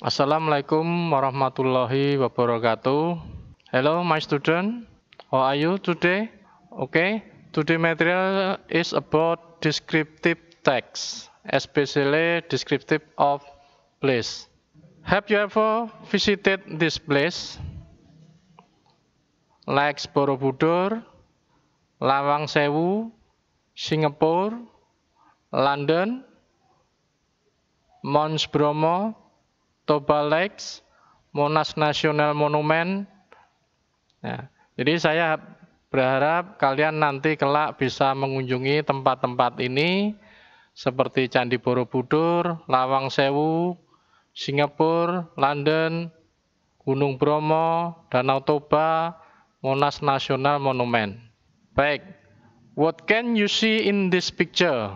Assalamualaikum warahmatullahi wabarakatuh. Hello my student, how are you today? Okay, today material is about descriptive text, especially descriptive of place. Have you ever visited this place? Like Borobudur, Lawang Sewu, Singapore, London, Mons Bromo, Toba Lakes, Monas National Monument. Ya, jadi saya berharap kalian nanti kelak bisa mengunjungi tempat-tempat ini seperti Candi Borobudur, Lawang Sewu, Singapura, London, Gunung Bromo, Danau Toba, Monas National Monument. Baik, what can you see in this picture?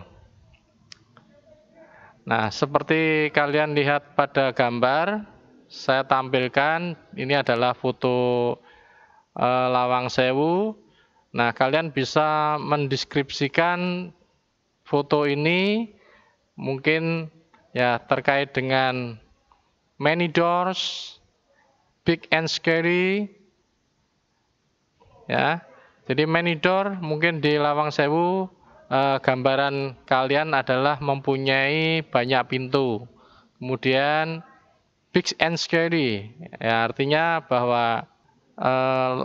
Nah, seperti kalian lihat pada gambar, saya tampilkan ini adalah foto e, Lawang Sewu. Nah, kalian bisa mendeskripsikan foto ini mungkin ya terkait dengan many doors, big and scary. Ya. Jadi many door mungkin di Lawang Sewu eh, gambaran kalian adalah mempunyai banyak pintu. Kemudian big and scary, ya, artinya bahwa eh,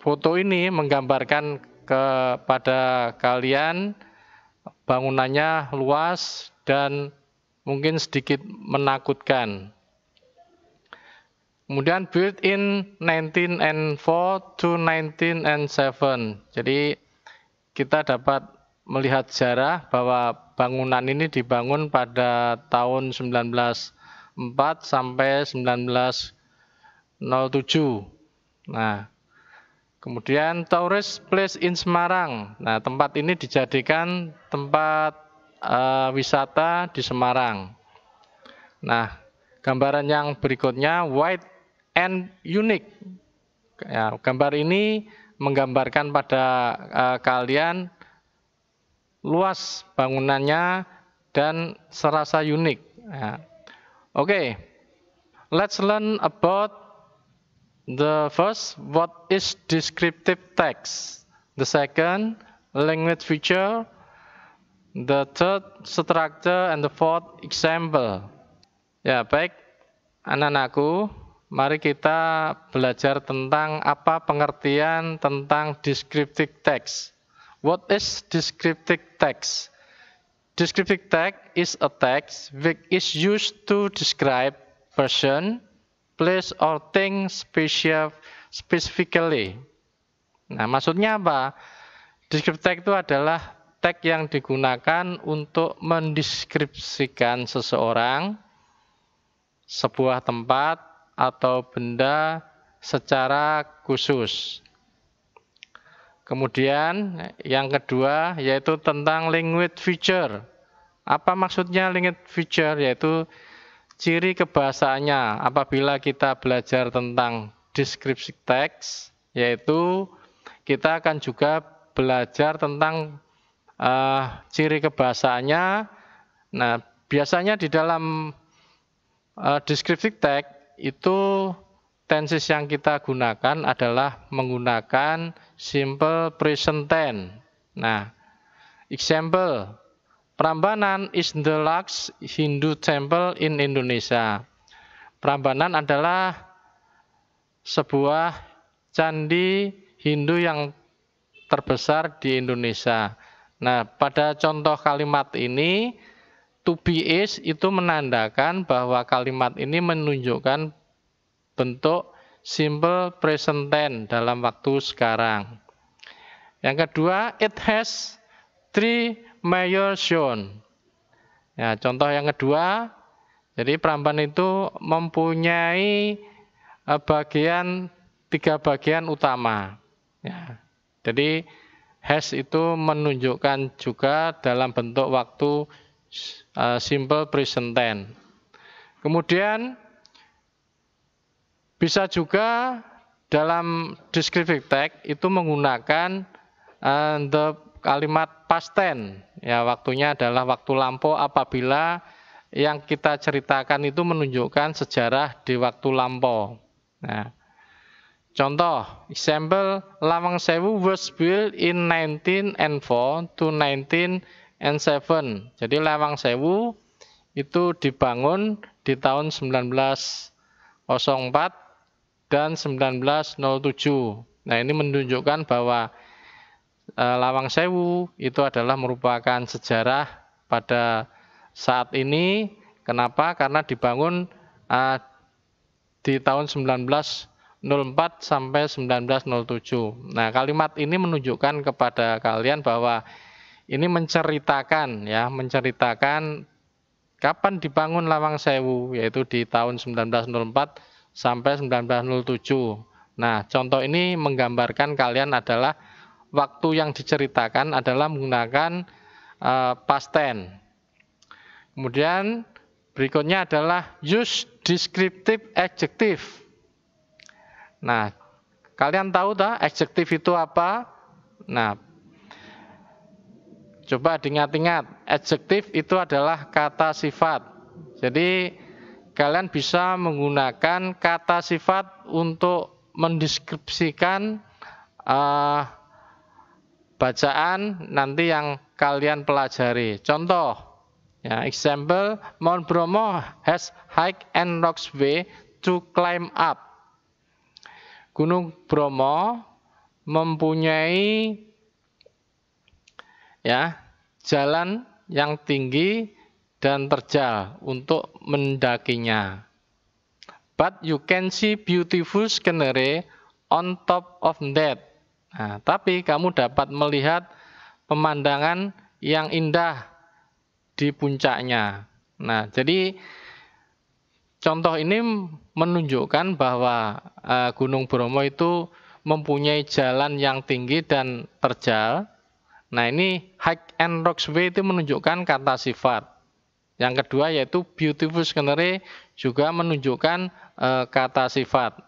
foto ini menggambarkan kepada kalian bangunannya luas dan mungkin sedikit menakutkan. Kemudian built in 1904 to 1907. Jadi kita dapat melihat sejarah bahwa bangunan ini dibangun pada tahun 1904 sampai 1907. Nah, kemudian Tourist Place in Semarang. Nah, tempat ini dijadikan tempat uh, wisata di Semarang. Nah, gambaran yang berikutnya white and unique. Ya, gambar ini menggambarkan pada uh, kalian luas bangunannya dan serasa unik. Ya. Oke, okay. let's learn about the first what is descriptive text, the second language feature, the third structure, and the fourth example. Ya baik, anak-anakku mari kita belajar tentang apa pengertian tentang descriptive text. What is descriptive text? Descriptive text is a text which is used to describe person, place or thing specifically. Nah, maksudnya apa? Descriptive text itu adalah teks yang digunakan untuk mendeskripsikan seseorang, sebuah tempat, atau benda secara khusus. Kemudian yang kedua yaitu tentang language feature. Apa maksudnya language feature? Yaitu ciri kebahasaannya apabila kita belajar tentang deskripsi teks, yaitu kita akan juga belajar tentang uh, ciri kebahasaannya. Nah, biasanya di dalam uh, eh, deskripsi teks itu tenses yang kita gunakan adalah menggunakan simple present tense. Nah, example, Prambanan is the largest Hindu temple in Indonesia. Prambanan adalah sebuah candi Hindu yang terbesar di Indonesia. Nah, pada contoh kalimat ini to be is itu menandakan bahwa kalimat ini menunjukkan bentuk simple present tense dalam waktu sekarang. Yang kedua, it has three major shown. Ya, contoh yang kedua, jadi peramban itu mempunyai eh, bagian tiga bagian utama. Ya, jadi has itu menunjukkan juga dalam bentuk waktu Eh, simple present tense. Kemudian bisa juga dalam descriptive tag itu menggunakan uh, the kalimat past tense. Ya, waktunya adalah waktu lampau apabila yang kita ceritakan itu menunjukkan sejarah di waktu lampau. Nah, contoh, example Lawang Sewu was built in 1904 to 19 N7. Jadi Lawang Sewu itu dibangun di tahun 1904 dan 1907. Nah, ini menunjukkan bahwa e, Lawang Sewu itu adalah merupakan sejarah pada saat ini. Kenapa? Karena dibangun e, di tahun 1904 sampai 1907. Nah, kalimat ini menunjukkan kepada kalian bahwa ini menceritakan ya, menceritakan kapan dibangun Lawang Sewu yaitu di tahun 1904 sampai 1907. Nah, contoh ini menggambarkan kalian adalah waktu yang diceritakan adalah menggunakan uh, past tense. Kemudian berikutnya adalah use descriptive adjective. Nah, kalian tahu tak adjective itu apa? Nah, Coba diingat-ingat, adjektif itu adalah kata sifat. Jadi kalian bisa menggunakan kata sifat untuk mendeskripsikan uh, bacaan nanti yang kalian pelajari. Contoh, ya, example, Mount Bromo has hike and rocks way to climb up. Gunung Bromo mempunyai ya jalan yang tinggi dan terjal untuk mendakinya. But you can see beautiful scenery on top of that. Nah, tapi kamu dapat melihat pemandangan yang indah di puncaknya. Nah, jadi contoh ini menunjukkan bahwa uh, Gunung Bromo itu mempunyai jalan yang tinggi dan terjal Nah ini Hack and rocks way itu menunjukkan kata sifat. Yang kedua yaitu Beautiful Scenery juga menunjukkan e, kata sifat.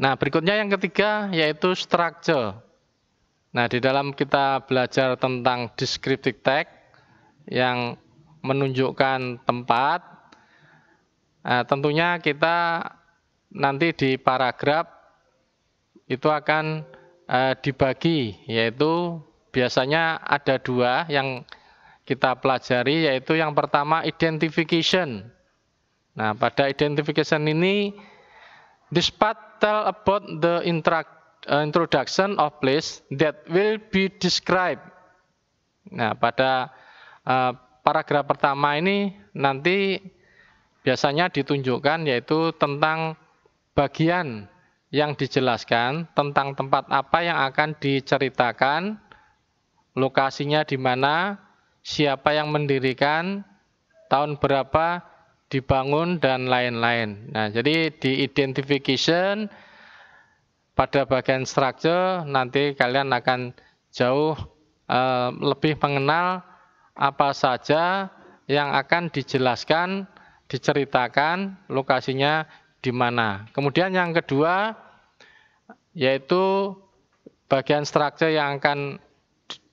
Nah berikutnya yang ketiga yaitu Structure. Nah di dalam kita belajar tentang Descriptive Tag yang menunjukkan tempat. Nah, tentunya kita nanti di paragraf itu akan uh, dibagi yaitu biasanya ada dua yang kita pelajari yaitu yang pertama identification. Nah, pada identification ini this part tell about the eh, introduction of place that will be described. Nah, pada uh, paragraf pertama ini nanti biasanya ditunjukkan yaitu tentang bagian yang dijelaskan tentang tempat apa yang akan diceritakan, lokasinya di mana, siapa yang mendirikan, tahun berapa dibangun dan lain-lain. Nah, jadi di identification pada bagian structure nanti kalian akan jauh e, lebih mengenal apa saja yang akan dijelaskan, diceritakan, lokasinya di mana. Kemudian yang kedua yaitu bagian structure yang akan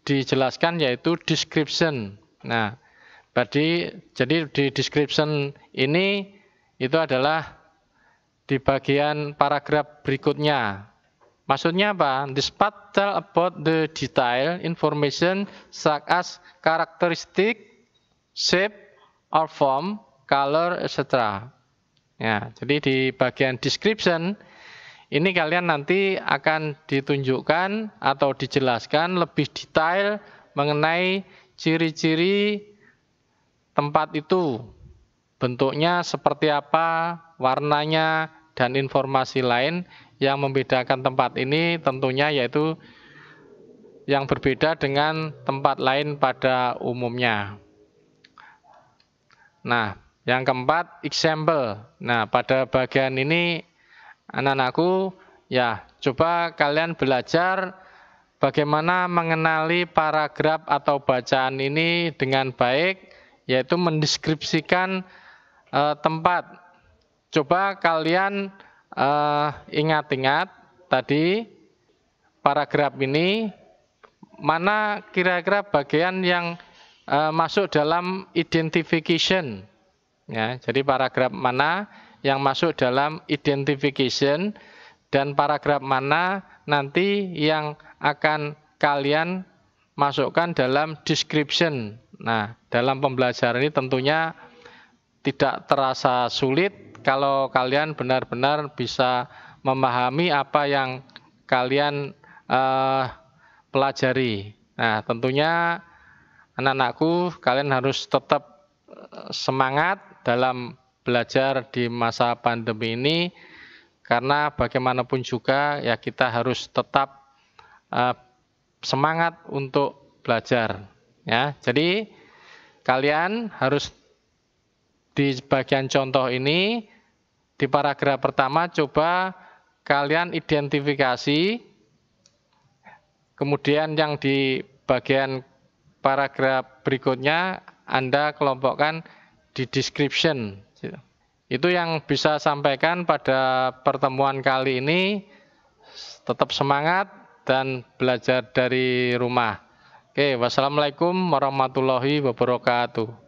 dijelaskan yaitu description. Nah, jadi jadi di description ini itu adalah di bagian paragraf berikutnya. Maksudnya apa? This part tell about the detail information such as characteristic, shape or form, color, etc. Ya, jadi di bagian description ini kalian nanti akan ditunjukkan atau dijelaskan lebih detail mengenai ciri-ciri tempat itu. Bentuknya seperti apa, warnanya, dan informasi lain yang membedakan tempat ini tentunya yaitu yang berbeda dengan tempat lain pada umumnya. Nah, yang keempat, example. Nah, pada bagian ini anak-anakku ya, coba kalian belajar bagaimana mengenali paragraf atau bacaan ini dengan baik yaitu mendeskripsikan uh, tempat. Coba kalian eh, ingat-ingat uh, tadi paragraf ini mana kira-kira bagian yang uh, masuk dalam identification Ya, jadi paragraf mana yang masuk dalam identification dan paragraf mana nanti yang akan kalian masukkan dalam description. Nah, dalam pembelajaran ini tentunya tidak terasa sulit kalau kalian benar-benar bisa memahami apa yang kalian eh, pelajari. Nah, tentunya anak-anakku kalian harus tetap eh, semangat dalam belajar di masa pandemi ini karena bagaimanapun juga ya kita harus tetap uh, semangat untuk belajar ya. Jadi kalian harus di bagian contoh ini di paragraf pertama coba kalian identifikasi kemudian yang di bagian paragraf berikutnya Anda kelompokkan di description. Itu yang bisa sampaikan pada pertemuan kali ini. Tetap semangat dan belajar dari rumah. Oke, wassalamualaikum warahmatullahi wabarakatuh.